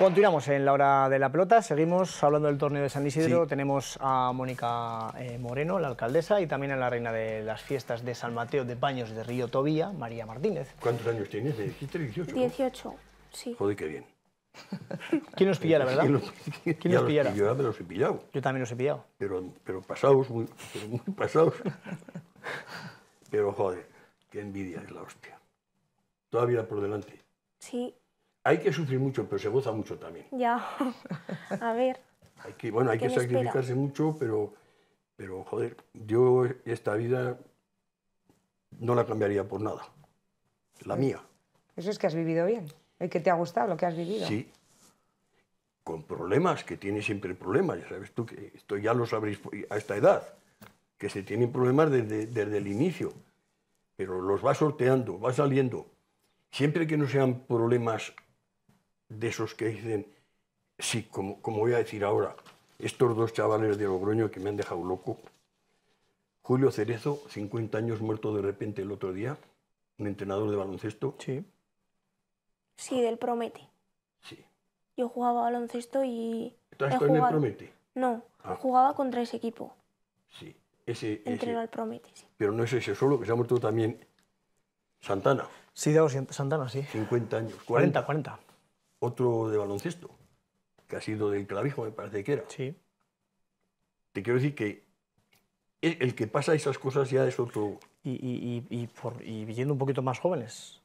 Continuamos en la hora de la pelota, seguimos hablando del torneo de San Isidro, tenemos a Mónica eh, Moreno, la alcaldesa, y también a la reina de las fiestas de San Mateo de Paños de Río Tobía, María Martínez. ¿Cuántos años tienes? 18? 18, sí. Joder, qué bien. ¿Quién nos pillara, verdad? ¿Quién, los, pillara? Yo me los he pillado. Yo también los he pillado. Pero, pero pasados, muy, muy pasados. pero joder, qué envidia es la hostia. Todavía por delante. Sí hay que sufrir mucho, pero se goza mucho también. Ya, a ver. Hay que, bueno, hay que sacrificarse mucho, pero, pero joder, yo esta vida no la cambiaría por nada. La mía. Eso es que has vivido bien y que te ha gustado lo que has vivido. Sí, con problemas, que tiene siempre problemas, ya sabes tú, que esto ya lo sabréis a esta edad, que se tienen problemas desde, desde el inicio, pero los va sorteando, va saliendo. Siempre que no sean problemas de esos que dicen, sí, como, como voy a decir ahora, estos dos chavales de Logroño que me han dejado loco. Julio Cerezo, 50 años muerto de repente el otro día, un entrenador de baloncesto. Sí. Sí, del Promete. Sí. Yo jugaba baloncesto y... ¿Estás con el Promete? No, ah. jugaba contra ese equipo. Sí, ese... Entrenó al Promete, sí. Pero no es ese solo, que se ha muerto también Santana. Sí, Diego Santana, sí. 50 años. 40. 40 otro de baloncesto, que ha sido del clavijo, me parece que era. Sí. Te quiero decir que el que pasa esas cosas ya es otro... Y, y, y, y un poquito más jóvenes,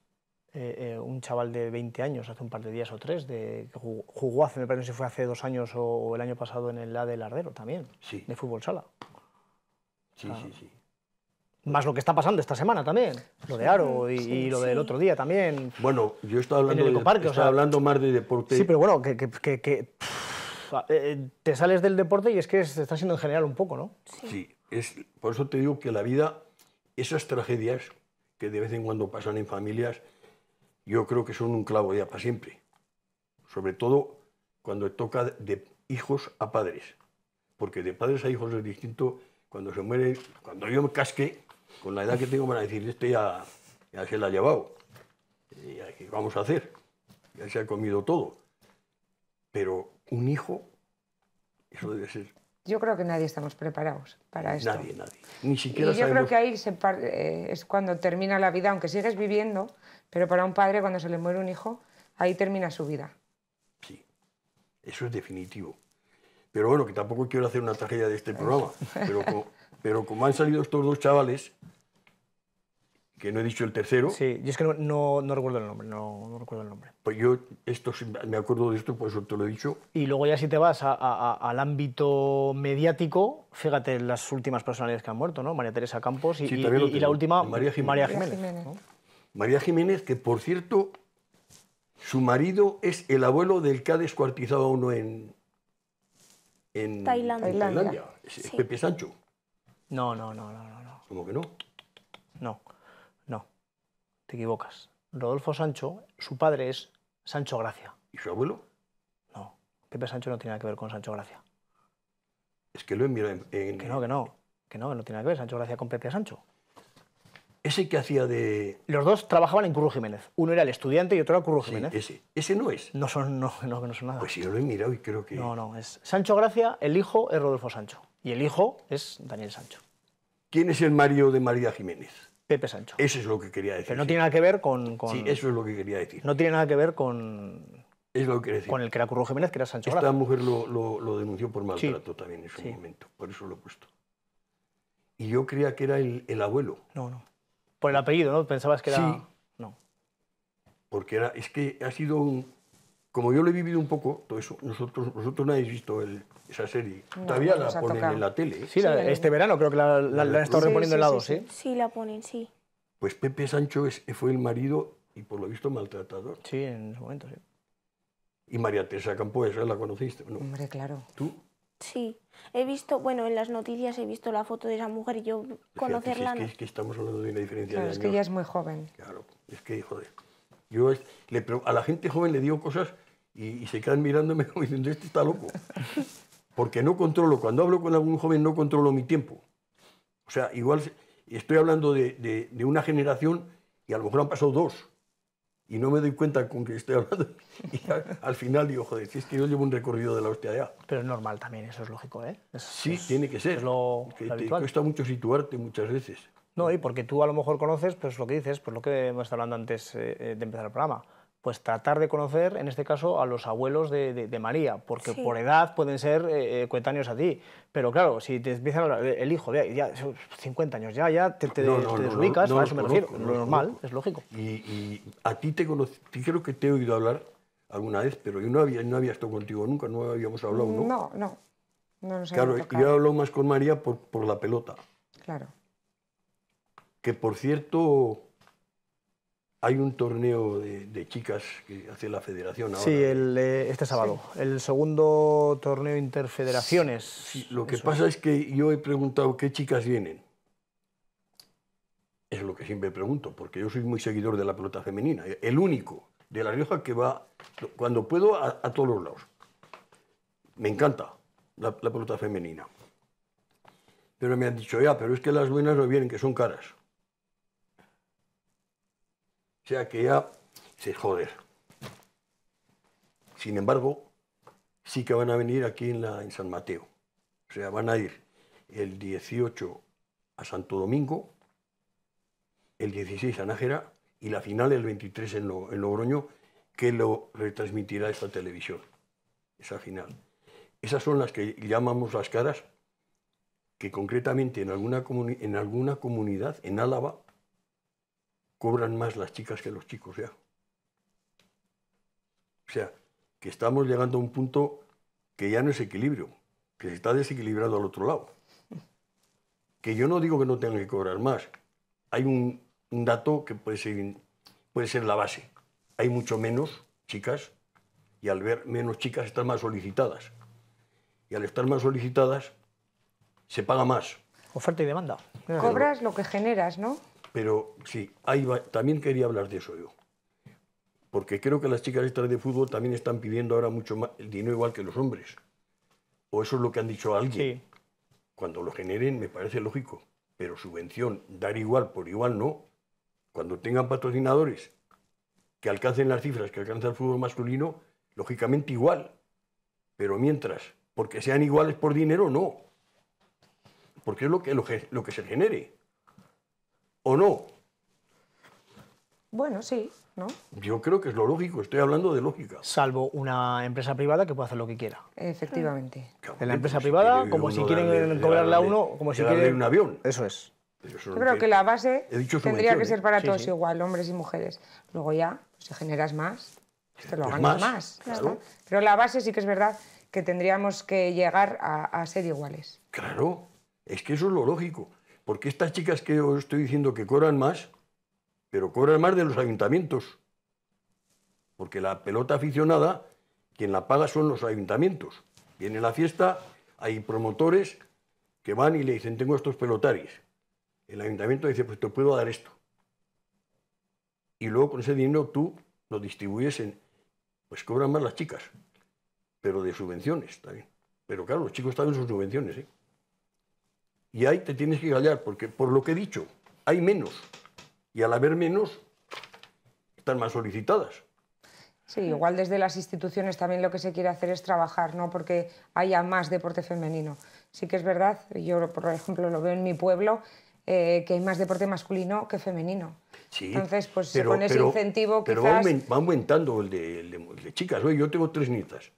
eh, eh, un chaval de 20 años, hace un par de días o tres, de, jugó, hace, me parece, que fue hace dos años o, el año pasado en el A del Ardero también, de fútbol sala. Sí, sí, sí. Más lo que está pasando esta semana también, lo de Aro y, lo del otro día también. Bueno, yo estaba hablando, de, parque, o sea, hablando más de deporte. Sí, pero bueno, que, eh, te sales del deporte y es que se está siendo en general un poco, ¿no? Sí, es, por eso te digo que la vida, esas tragedias que de vez en cuando pasan en familias, yo creo que son un clavo ya para siempre. Sobre todo cuando toca de hijos a padres. Porque de padres a hijos es distinto. Cuando se muere, cuando yo me casque con la edad que tengo, van a decir, este ya, se la ha llevado. ¿Qué vamos a hacer? Ya se ha comido todo. Pero un hijo, eso debe ser yo creo que nadie estamos preparados para esto. Nadie, nadie. Ni siquiera yo creo que ahí eh, es cuando termina la vida, aunque sigues viviendo, pero para un padre cuando se le muere un hijo, ahí termina su vida. Sí, eso es definitivo. Pero bueno, que tampoco quiero hacer una tragedia de este programa. Pero como, pero como han salido estos dos chavales, que no he dicho el tercero. Sí, yo es que no, no, recuerdo el nombre, no, recuerdo el nombre. Pues yo esto, me acuerdo de esto, por eso te lo he dicho. Y luego ya si te vas al ámbito mediático, fíjate las últimas personalidades que han muerto, ¿no? María Teresa Campos y, y, la última, María Jiménez. María Jiménez, Jiménez. María Jiménez, que por cierto, su marido es el abuelo del que ha descuartizado a uno en, en Tailandia. Pepe Sancho. No, no, no, no, no. ¿Cómo que no? No, no. Te equivocas. Rodolfo Sancho, su padre es Sancho Gracia. ¿Y su abuelo? No. Pepe Sancho no tiene nada que ver con Sancho Gracia. Es que lo he en, Que no, que no. Que no, no tiene nada que ver Sancho Gracia con Pepe Sancho. Ese que hacía de... Los dos trabajaban en Curro Jiménez. Uno era el estudiante y otro era Curro Jiménez. ese. Ese no es. No son, no, no, no son nada. Pues yo lo he mirado y creo que... No, no, es Sancho Gracia, el hijo es Rodolfo Sancho. Y el hijo es Daniel Sancho. ¿Quién es el Mario de María Jiménez? Pepe Sancho. Eso es lo que quería decir. Pero no tiene nada que ver con, Sí, eso es lo que quería decir. No tiene nada que ver con... Es lo que decir. Con el que era Curro Jiménez, que era Sancho Esta mujer lo, denunció por maltrato también en su momento. Por eso lo he puesto. Y yo creía que era el abuelo. No, no el apellido, ¿no? Pensabas que era... Sí, no. porque era, es que ha sido un... Como yo lo he vivido un poco, todo eso, nosotros, vosotros no habéis visto el, esa serie. Todavía la ponen en la tele. ¿eh? Sí, este verano creo que la, la- han estado reponiendo en la 2, ¿sí? ¿eh? Sí, la ponen, sí. Pues Pepe Sancho es- fue el marido y por lo visto maltratador. Sí, en ese momento, sí. Y María Teresa esa ¿la conociste? Hombre, claro. ¿Tú? Sí, he visto, bueno, en las noticias he visto la foto de esa mujer y yo conocerla. Es que, es, estamos hablando de una diferencia de años. Es que ella es muy joven. Claro, es que, joder. Yo a la gente joven le digo cosas y, se quedan mirándome como diciendo, este está loco. Porque no controlo, cuando hablo con algún joven no controlo mi tiempo. O sea, igual estoy hablando de una generación y a lo mejor han pasado dos y no me doy cuenta con que estoy hablando. Y al, final digo, joder, si es que yo llevo un recorrido de la hostia ya. Pero es normal también, eso es lógico, ¿eh? sí, tiene que ser. Es lo, que te cuesta mucho situarte muchas veces. No, y porque tú a lo mejor conoces, pues lo que dices, pues lo que hemos estado hablando antes eh, eh, de empezar el programa pues tratar de conocer, en este caso, a los abuelos de, María, porque por edad pueden ser eh, eh, coetáneos a ti. Pero claro, si te empiezan a hablar, el hijo, ya, ya 50 años, ya, ya te, desubicas, lo normal, es lógico. Y, a ti te conocí, creo que te he oído hablar alguna vez, pero yo no había, no había estado contigo nunca, no habíamos hablado, ¿no? No, no. no claro, yo he hablado más con María por, por la pelota. Claro. Que por cierto, hay un torneo de, chicas que hace la federación ahora. Sí, eh, este sábado. El segundo torneo interfederaciones. lo que pasa es. que yo he preguntado qué chicas vienen. Es lo que siempre pregunto, porque yo soy muy seguidor de la pelota femenina. El único de La Rioja que va, cuando puedo, a, todos los lados. Me encanta la, la pelota femenina. Pero me han dicho, ya, pero es que las buenas no vienen, que son caras. O sea que ya se joder. Sin embargo, sí que van a venir aquí en, la, en San Mateo. O sea, van a ir el 18 a Santo Domingo, el 16 a Nájera y la final el 23 en, Logroño, que lo retransmitirá esta televisión, esa final. Esas son las que llamamos las caras, que concretamente en alguna, en alguna comunidad, en Álava, cobran más las chicas que los chicos ya. O sea, que estamos llegando a un punto que ya no es equilibrio, que se está desequilibrado al otro lado. Que yo no digo que no tengan que cobrar más. Hay un, dato que puede ser, puede ser la base. Hay mucho menos chicas y al ver menos chicas están más solicitadas. Y al estar más solicitadas, se paga más. Oferta y demanda. Cobras lo que generas, ¿no? Pero sí, ahí también quería hablar de eso yo. Porque creo que las chicas de fútbol también están pidiendo ahora mucho más el dinero igual que los hombres. O eso es lo que han dicho alguien. Cuando lo generen me parece lógico. Pero subvención, dar igual por igual no. Cuando tengan patrocinadores que alcancen las cifras que alcanza el fútbol masculino, lógicamente igual. Pero mientras, porque sean iguales por dinero, no. Porque es lo que, lo que se genere. ¿O no? Bueno, sí, ¿no? Yo creo que es lo lógico, estoy hablando de lógica. Salvo una empresa privada que puede hacer lo que quiera. Efectivamente. en la empresa pues privada, como si quieren cobrarla cobrarle a uno, como si quieren... un avión. Eso es. Yo creo que, la base tendría que ser para ¿eh? todos igual, hombres y mujeres. Luego ya, pues, si generas más, pues te lo ganas más. Pero la base sí que es verdad que tendríamos que llegar a ser iguales. Claro, es que eso es lo lógico. Porque estas chicas que os estoy diciendo que cobran más, pero cobran más de los ayuntamientos. Porque la pelota aficionada, quien la paga son los ayuntamientos. Viene la fiesta, hay promotores que van y le dicen, tengo estos pelotaris. El ayuntamiento dice, pues te puedo dar esto. Y luego con ese dinero tú lo distribuyes en... Pues cobran más las chicas, pero de subvenciones también. Pero claro, los chicos también sus subvenciones, ¿eh? Y ahí te tienes que callar, porque por lo que he dicho, hay menos. Y al haber menos, están más solicitadas. Sí, igual desde las instituciones también lo que se quiere hacer es trabajar, ¿no? Porque haya más deporte femenino. Sí que es verdad, yo por ejemplo lo veo en mi pueblo, eh, que hay más deporte masculino que femenino. Sí, Entonces, pues con ese incentivo pero va aumentando el de, chicas. Oye, yo tengo tres nietas.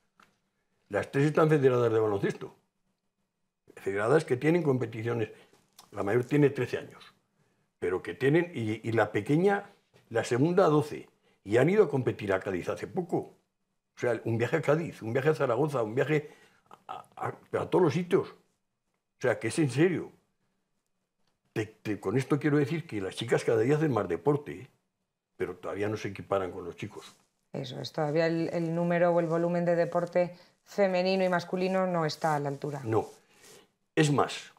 Las tres están federadas de baloncesto federadas que tienen competiciones, la mayor tiene 13 años, pero que tienen, y, la pequeña, la segunda 12, y han ido a competir a Cádiz hace poco. O sea, un viaje a Cádiz, un viaje a Zaragoza, un viaje a, todos los sitios. O sea, que es en serio. con esto quiero decir que las chicas cada día hacen más deporte, ¿eh? pero todavía no se equiparan con los chicos. Eso es, todavía el número o el volumen de deporte femenino y masculino no está a la altura. No, es más,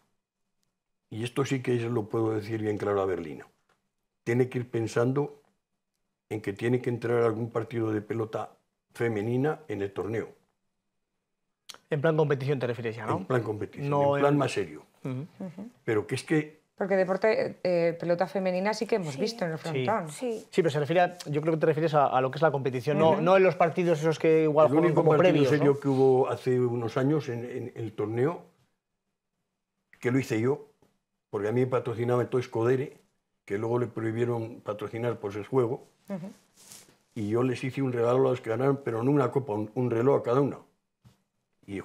y esto sí que lo puedo decir bien claro a Berlino, tiene que ir pensando en que tiene que entrar algún partido de pelota femenina en el torneo. En plan competición te refieres ya, ¿no? En plan competición, en plan más serio. Pero que es que... Porque deporte, eh, pelota femenina sí que hemos visto en el frontón. Sí. sí. pero se refiere yo creo que te refieres a, lo que es la competición, no, no en los partidos esos que igual el único partido serio que hubo hace unos años en, en el torneo que lo hice yo, porque a mí patrocinaba todo Codere, que luego le prohibieron patrocinar por su juego, y yo les hice un regalo a los que ganaron, pero no una copa, un, reloj a cada uno. Y,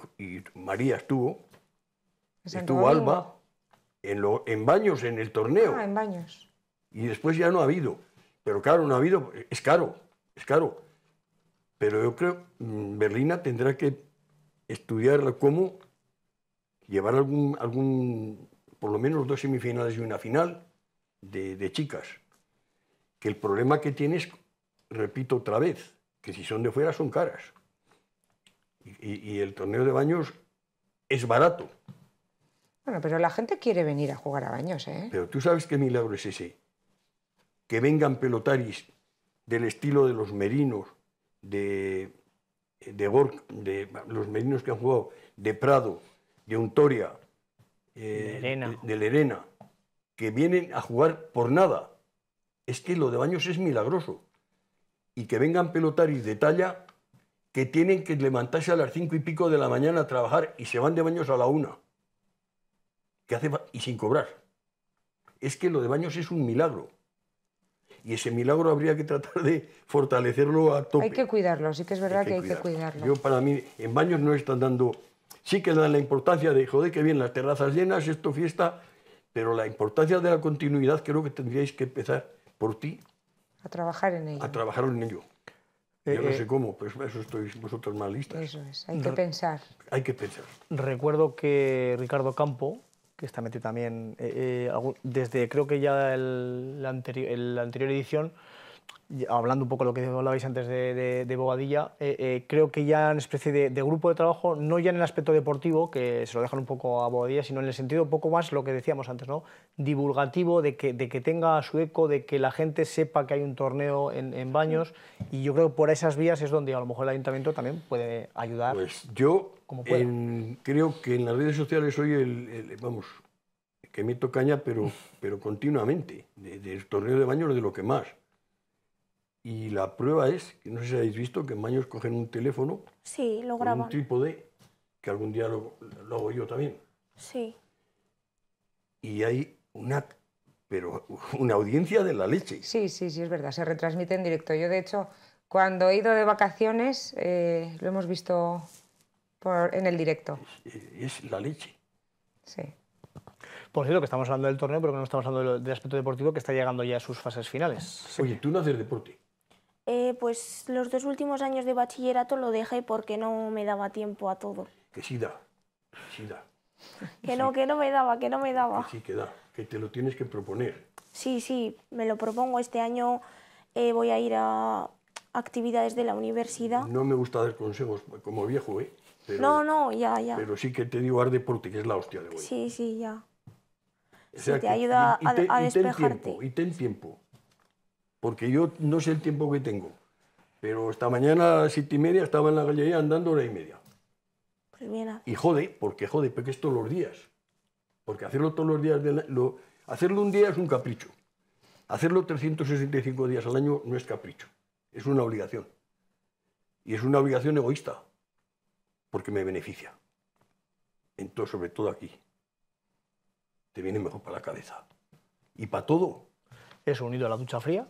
María estuvo, pues estuvo Alba, en, en baños, en el torneo. Ah, en baños. Y después ya no ha habido, pero claro, no ha habido, es caro, es caro. Pero yo creo, mm, Berlina tendrá que estudiar cómo llevar algún, algún, por lo menos dos semifinales y una final de, chicas. Que el problema que tienes, repito otra vez, que si son de fuera son caras. Y, el torneo de baños es barato. Bueno, pero la gente quiere venir a jugar a baños, ¿eh? Pero tú sabes qué milagro es ese. Que vengan pelotaris del estilo de los merinos, de, de, de los merinos que han jugado, de Prado, eh, de Untoria, de, Lerena, que vienen a jugar por nada. Es que lo de Baños es milagroso. Y que vengan pelotaris de talla que tienen que levantarse a las cinco y pico de la mañana a trabajar y se van de Baños a la una. Que hace y sin cobrar. Es que lo de Baños es un milagro y ese milagro habría que tratar de fortalecerlo a tope. Hay que cuidarlo, sí que es verdad que, hay que cuidarlo. Yo para mí en baños no están dando sí que dan la importancia de, joder, que bien, las terrazas llenas, esto fiesta, pero la importancia de la continuidad creo que tendríais que empezar por ti. A trabajar en ello. A trabajar en ello. Eh, Yo no eh. sé cómo, pues eso estoy vosotros más listas. Eso es, hay que pensar. Hay que pensar. Recuerdo que Ricardo Campo, que está metido también, eh, desde creo que ya la, la anterior edición, hablando un poco de lo que hablabais antes de, de, Bobadilla, eh, eh, creo que ya en especie de, grupo de trabajo, no ya en el aspecto deportivo, que se lo dejan un poco a Bobadilla, sino en el sentido un poco más lo que decíamos antes, ¿no? divulgativo, de que, de que tenga su eco, de que la gente sepa que hay un torneo en, baños, y yo creo que por esas vías es donde a lo mejor el ayuntamiento también puede ayudar. Pues yo creo que en las redes sociales soy el, vamos, que meto caña, pero, pero continuamente, del torneo de baños de lo que más. Y la prueba es, que no sé si habéis visto, que Maños cogen un teléfono. Sí, lo graban. un trípode, que algún día lo, lo, hago yo también. Sí. Y hay una, pero una audiencia de la leche. Sí, sí, sí, es verdad, se retransmite en directo. Yo, de hecho, cuando he ido de vacaciones, eh, lo hemos visto en el directo. Es, es la leche. Sí. Por cierto, que estamos hablando del torneo, pero que no estamos hablando del aspecto deportivo que está llegando ya a sus fases finales. Oye, tú no haces deporte. Eh, pues los dos últimos años de bachillerato lo dejé porque no me daba tiempo a todo. Que sí da, que sí da. Que no, que no me daba, que no me daba. Que sí que da, que te lo tienes que proponer. Sí, sí, me lo propongo. Este año eh, voy a ir a actividades de la universidad. No me gusta dar consejos como viejo, ¿eh? no, no, ya, ya. Pero sí que te digo, haz deporte, que es la hostia de hoy. Sí, sí, ya. te ayuda a, a, despejarte. Y ten tiempo, y ten tiempo porque yo no sé el tiempo que tengo. Pero esta mañana a las siete y media estaba en la galería andando hora y media. Primera. Y jode, porque jode, porque es todos los días. Porque hacerlo todos los días, hacerlo un día es un capricho. Hacerlo 365 días al año no es capricho, es una obligación. Y es una obligación egoísta, porque me beneficia. Entonces, sobre todo aquí, te viene mejor para la cabeza. Y para todo, eso unido a la ducha fría.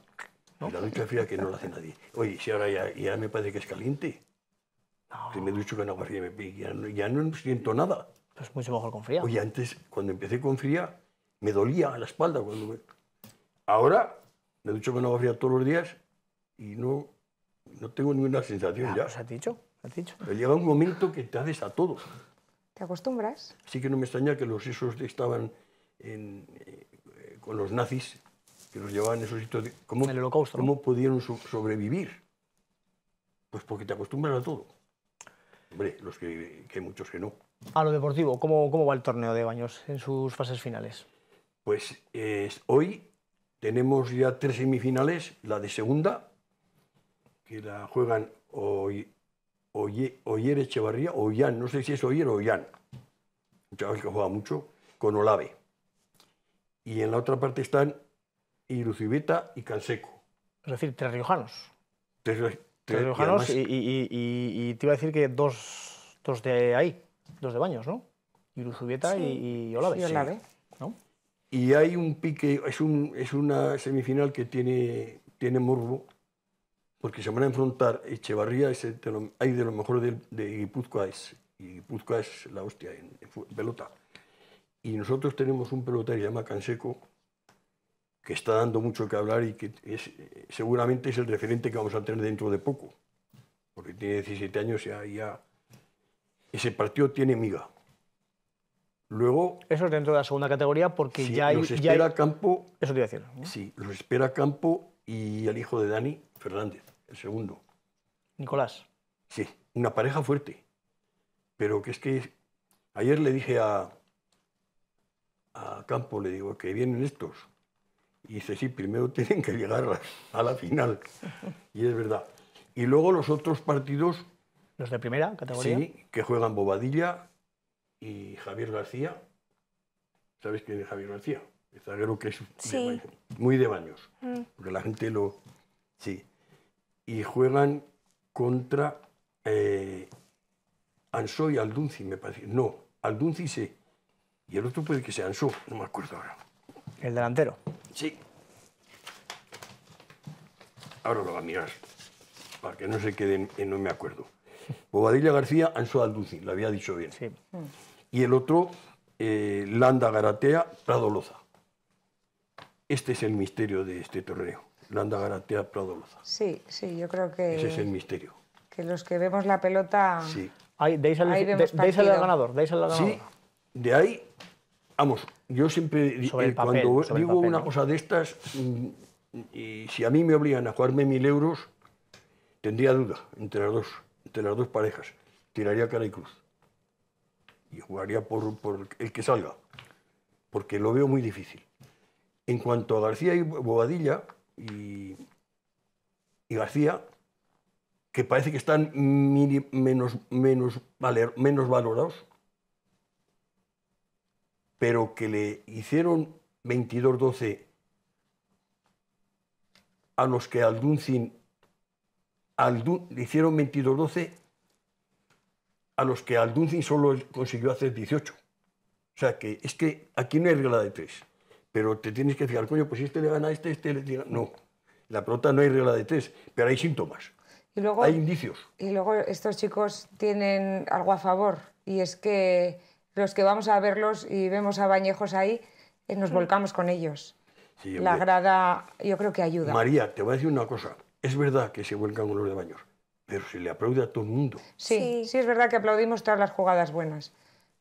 La ducha fría que no la hace nadie. Oye, si ahora ya, me parece que es caliente. No. Si me ducho con agua fría, ya, no siento nada. Pues mucho mejor con fría. Oye, antes, cuando empecé con fría, me dolía la espalda. Cuando me... Ahora me ducho con agua fría todos los días y no, no tengo ninguna sensación ya. Ah, ya. Pues has dicho, has dicho. Pero llega un momento que te haces a todo. ¿Te acostumbras? Así que no me extraña que los esos estaban eh, con los nazis que los llevaban a esos sitios, ¿cómo, pudieron sobrevivir? Pues porque te acostumbras a todo. Hombre, los que, que hay muchos que no. A lo deportivo, ¿cómo, ¿cómo, va el torneo de baños en sus fases finales? Pues hoy tenemos ya tres semifinales, la de segunda, que la juegan hoy Oye, Oyer Echevarría, Ollán, no sé si es Oyer o Ollán, un chaval que juega mucho, con Olave. Y en la otra parte están y y Canseco. Es decir, tres riojanos. Tres, riojanos y, te iba a decir que dos, dos de ahí, dos de baños, ¿no? Y y, Olave. ¿no? Y hay un pique, es, es una semifinal que tiene, tiene morbo, porque se van a enfrentar Echevarría, lo, hay de lo mejor de, de Guipúzcoa, es, y Guipúzcoa es la hostia en, en pelota. Y nosotros tenemos un pelotero que se llama Canseco, que está dando mucho que hablar y que es, seguramente es el referente que vamos a tener dentro de poco, porque tiene 17 años y ya, ese partido tiene miga. Luego, eso es dentro de la segunda categoría porque ya hay... espera Campo... Eso te iba a decir. Sí, los espera Campo y el hijo de Dani, Fernández, el segundo. Nicolás. Sí, una pareja fuerte. Pero que es que ayer le dije a, a Campo, le digo, que vienen estos. Y dice, sí, primero tienen que llegar a la final. Y es verdad. Y luego los otros partidos... Los de primera categoría. Sí, que juegan Bobadilla y Javier García. ¿Sabes quién es Javier García? El zaguero que es muy de baños. Mm. Porque la gente lo... Sí. Y juegan contra eh, Anso y Aldunzi, me parece. No, Aldunzi sí. Y el otro puede que sea Anso, no me acuerdo ahora. El delantero. Sí. Ahora lo va a mirar, para que no se queden en no me acuerdo. Bobadilla García, Anso Alduci, lo había dicho bien. Sí. Y el otro, eh, Landa Garatea, Prado Loza. Este es el misterio de este torneo. Landa Garatea, Prado Loza. Sí, sí, yo creo que... Ese es el misterio. Que los que vemos la pelota... Sí. Ahí, deis al ganador, deis el ganador. Sí, de ahí Vamos, yo siempre, eh, cuando digo una cosa de estas, mm, y si a mí me obligan a jugarme mil euros, tendría duda entre las dos, entre las dos parejas. Tiraría cara y cruz. Y jugaría por, el que salga, porque lo veo muy difícil. En cuanto a García y Bobadilla y, García, que parece que están menos valorados, pero que le hicieron 22-12 a los que Alduncin, le hicieron 22-12 a los que Alduncin solo consiguió hacer 18. O sea que es que aquí no hay regla de tres, pero te tienes que fijar, coño, pues si este le gana a este, este le gana. No, la pelota no hay regla de tres, pero hay síntomas. hay indicios. Y luego estos chicos tienen algo a favor, y es que los que vamos a verlos y vemos a Bañejos ahí, eh, nos mm. volcamos con ellos. la grada, yo creo que ayuda. María, te voy a decir una cosa. Es verdad que se vuelcan con los de Baños, pero se le aplaude a todo el mundo. Sí, sí, es verdad que aplaudimos todas las jugadas buenas.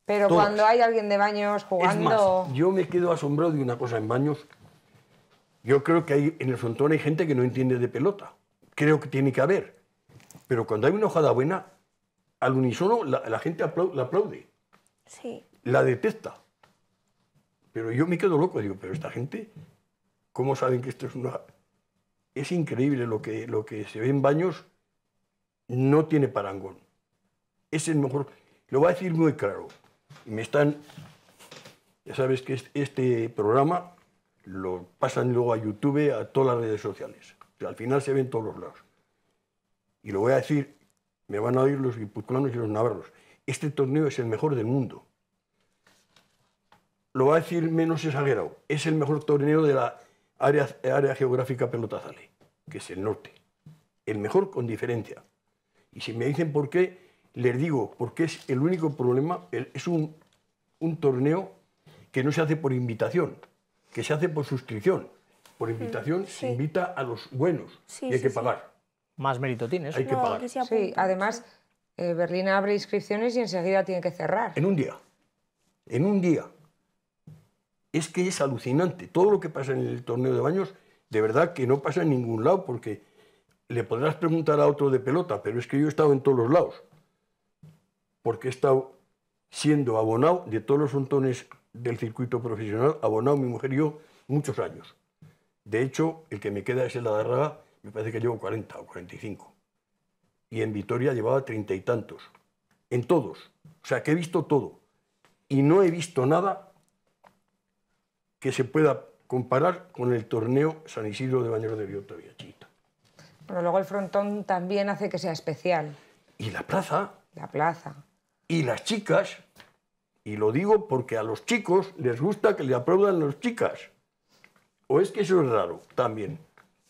Pero cuando hay alguien de Baños jugando... yo me quedo asombrado de una cosa en Baños. Yo creo que hay, en el frontón hay gente que no entiende de pelota. Creo que tiene que haber. Pero cuando hay una jugada buena, al unísono la, gente la aplaude. La detecta Pero yo me quedo loco, digo, pero esta gente, ¿cómo saben que esto es una... Es increíble lo que, lo que se ve en baños, no tiene parangón. Es el mejor, lo voy a decir muy claro. Me están, ya sabes que este programa lo pasan luego a YouTube, a todas las redes sociales. al final se ven todos los lados. Y lo voy a decir, me van a oír los guipuzcoanos y los navarros este torneo es el mejor del mundo. Lo va a decir menos exagerado, es el mejor torneo de la área, geográfica Pelotazale, que es el norte. El mejor con diferencia. Y si me dicen por qué, les digo, porque es el único problema, es un, torneo que no se hace por invitación, que se hace por suscripción. Por mm, invitación se invita a los buenos y hay que pagar. Más mérito tienes. Hay que pagar. sí, además eh, Berlín abre inscripciones y enseguida tiene que cerrar. En un día. En un día. Es que es alucinante. Todo lo que pasa en el torneo de baños, de verdad que no pasa en ningún lado, porque le podrás preguntar a otro de pelota, pero es que yo he estado en todos los lados. Porque he estado siendo abonado de todos los frontones del circuito profesional, abonado mi mujer y yo muchos años. De hecho, el que me queda es el Adarraga, me parece que llevo 40 o 45 y en Vitoria llevaba treinta y tantos. En todos. O sea, que he visto todo. Y no he visto nada que se pueda comparar con el torneo San Isidro de Bañero de Biota Villachita. Pero luego el frontón también hace que sea especial. Y la plaza. La plaza. Y las chicas. Y lo digo porque a los chicos les gusta que le aplaudan las chicas. ¿O es que eso es raro también?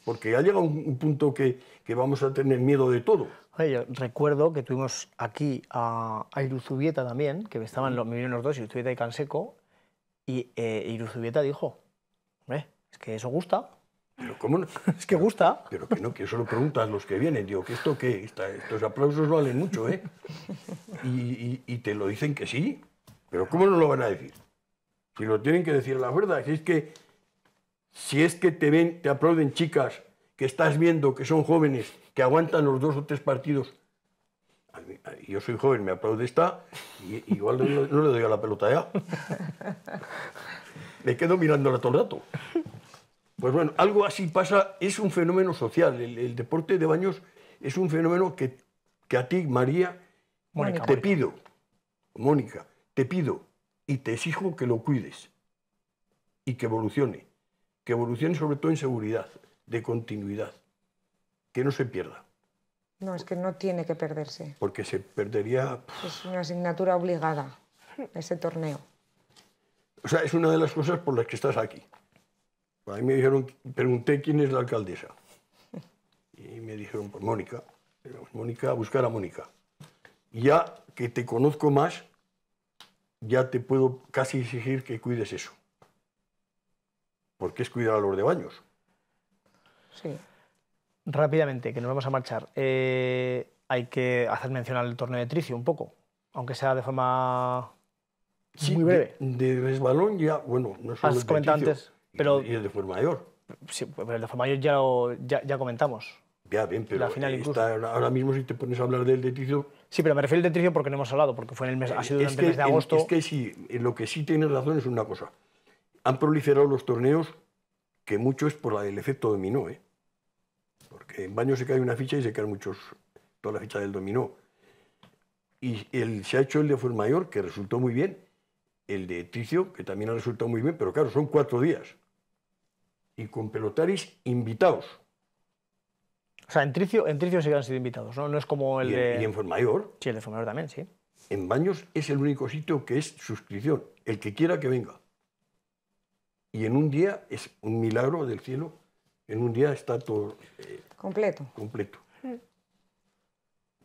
Porque ha llegado un punto que, que vamos a tener miedo de todo recuerdo que tuvimos aquí a, Iruzubieta también, que estaban los, me los dos, Iruzubieta y Canseco, y eh, Iruzubieta dijo, es que eso gusta. ¿cómo es que gusta. Pero que no, que eso lo preguntas los que vienen. Digo, que esto qué, estos aplausos valen mucho, ¿eh? Y, te lo dicen que sí. Pero ¿cómo no lo van a decir? Si lo tienen que decir la verdad. Si es que, si es que te ven, te aplauden chicas que estás viendo que son jóvenes que aguantan los dos o tres partidos. yo soy joven, me aplaude esta, y igual no, le doy a la pelota ya. Me quedo mirándola todo el rato. Pues bueno, algo así pasa, es un fenómeno social. El, deporte de baños es un fenómeno que, que a ti, María, te pido, Mónica, te pido y te exijo que lo cuides y que evolucione. Que evolucione sobre todo en seguridad, de continuidad que no se pierda. No, es que no tiene que perderse. Porque se perdería... Es una asignatura obligada, ese torneo. O sea, es una de las cosas por las que estás aquí. A mí me dijeron, pregunté quién es la alcaldesa. Y me dijeron, por pues, Mónica. Pues, Mónica, buscar a Mónica. Ya que te conozco más, ya te puedo casi exigir que cuides eso. Porque es cuidar a los de baños. Sí. Rápidamente, que nos vamos a marchar. Eh, hay que hacer mención al torneo de Tricio un poco, aunque sea de forma muy breve. De, de resbalón ya, bueno, no solo Has comentado antes, pero... Y el de mayor. Sí, pero el de ya, ya, ya comentamos. Ya, bien, pero la final ahora mismo si te pones a hablar del de Tricio... Sí, pero me refiero al de Tricio porque no hemos hablado, porque fue en el mes, ha sido durante el mes de agosto. Es que sí, lo que sí tienes razón es una cosa. Han proliferado los torneos que mucho es por el efecto dominó, ¿eh? en Baños se cae una ficha y se caen muchos, toda la ficha del dominó. Y el, se ha hecho el de Formayor, que resultó muy bien, el de Tricio, que también ha resultado muy bien, pero claro, son cuatro días. Y con pelotaris invitados. O sea, en Tricio, en Tricio sí que han sido invitados, ¿no? No es como el de... Y en Formayor Sí, el de también, sí. En Baños es el único sitio que es suscripción, el que quiera que venga. Y en un día es un milagro del cielo en un día está todo... Eh, completo. Completo. Mm.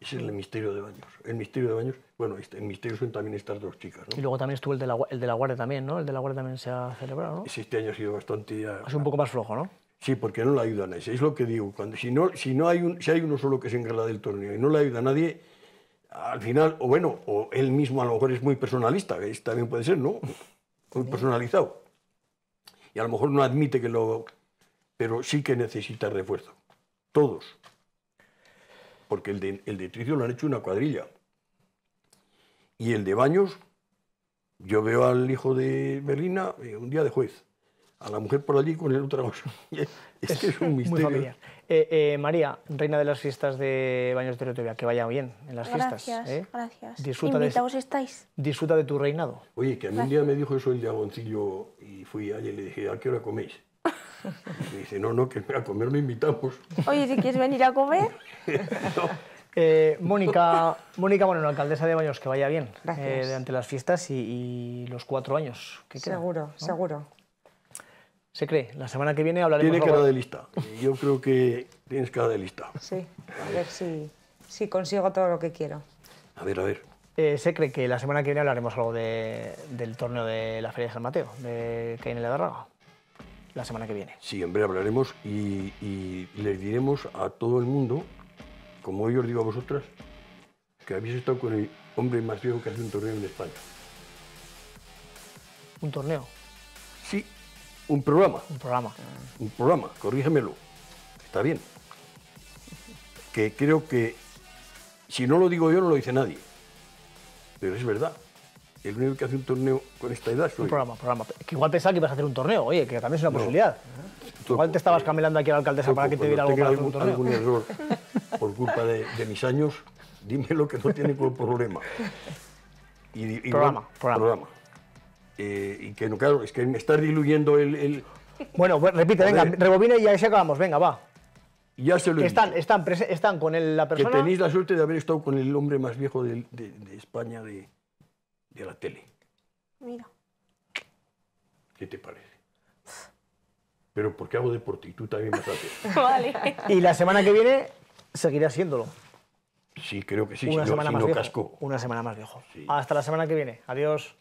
Ese es el misterio de Baños. El misterio de Baños, bueno, este, el misterio son también estas dos chicas, ¿no? Y luego también estuvo el de, la, el de la Guardia también, ¿no? El de la Guardia también se ha celebrado, ¿no? este año ha sido bastante... Es un poco más flojo, ¿no? Sí, porque no la ayuda a nadie. Es lo que digo. Cuando, si, no, si, no hay si hay uno solo que se encarga del torneo y no le ayuda a nadie, al final, o bueno, o él mismo a lo mejor es muy personalista, que también puede ser, ¿no? Muy personalizado. Y a lo mejor no admite que lo, pero sí que necesita refuerzo. Todos. Porque el de, el Tricio lo han hecho una cuadrilla. Y el de Baños, yo veo al hijo de Berlina eh, un día de juez, a la mujer por allí con el otro es que es un misterio. Eh, eh, María, reina de las fiestas de Baños de que vaya bien en las fiestas. ¿eh? Gracias, disfruta de, estáis. Disfruta de tu reinado. Oye, que a mí un día me dijo eso el diagoncillo y fui allí y le dije, ¿a qué hora coméis? Y dice, no, no, que a comer me invitamos. Oye, si quieres venir a comer. Eh, Mónica, Mónica bueno, la alcaldesa de Baños, que vaya bien eh, durante las fiestas y, los cuatro años. Que seguro, seguro. Se cree, la semana que viene hablaremos... Tiene cara de lista, yo creo que tienes cara de lista. Sí, a ver si, si consigo todo lo que quiero. A ver, a ver. Eh, se cree que la semana que viene hablaremos algo del torneo de la Feria de San Mateo, de Caín en la la semana que viene. Sí, hombre, hablaremos y, les diremos a todo el mundo, como yo os digo a vosotras, que habéis estado con el hombre más viejo que hace un torneo en España. ¿Un torneo? Sí, un programa. Un programa. Mm. Un programa, corrígemelo. Está bien. Que creo que, si no lo digo yo, no lo dice nadie. Pero es verdad el único que hace un torneo con esta edad soy. Un programa, programa. Que igual pensaba que ibas a hacer un torneo, oye, que también es una posibilidad. igual te estabas camelando aquí a la alcaldesa para que te diera algo para hacer un torneo. algún error por culpa de, mis años, dime lo que no tiene ningún problema. Y, programa, programa, eh, y que no, claro, es que me estás diluyendo el. Bueno, pues, repite, venga, rebobina y ya se acabamos, venga, va. Ya se lo he están, están, están con el, la persona. Que tenéis la suerte de haber estado con el hombre más viejo de, de España de, de la tele. Mira. ¿Qué te parece? Pero porque hago deporte y tú también me a vale. Y la semana que viene seguirá haciéndolo. Sí, creo que sí. Una semana más Una semana más viejo. Hasta la semana que viene. Adiós.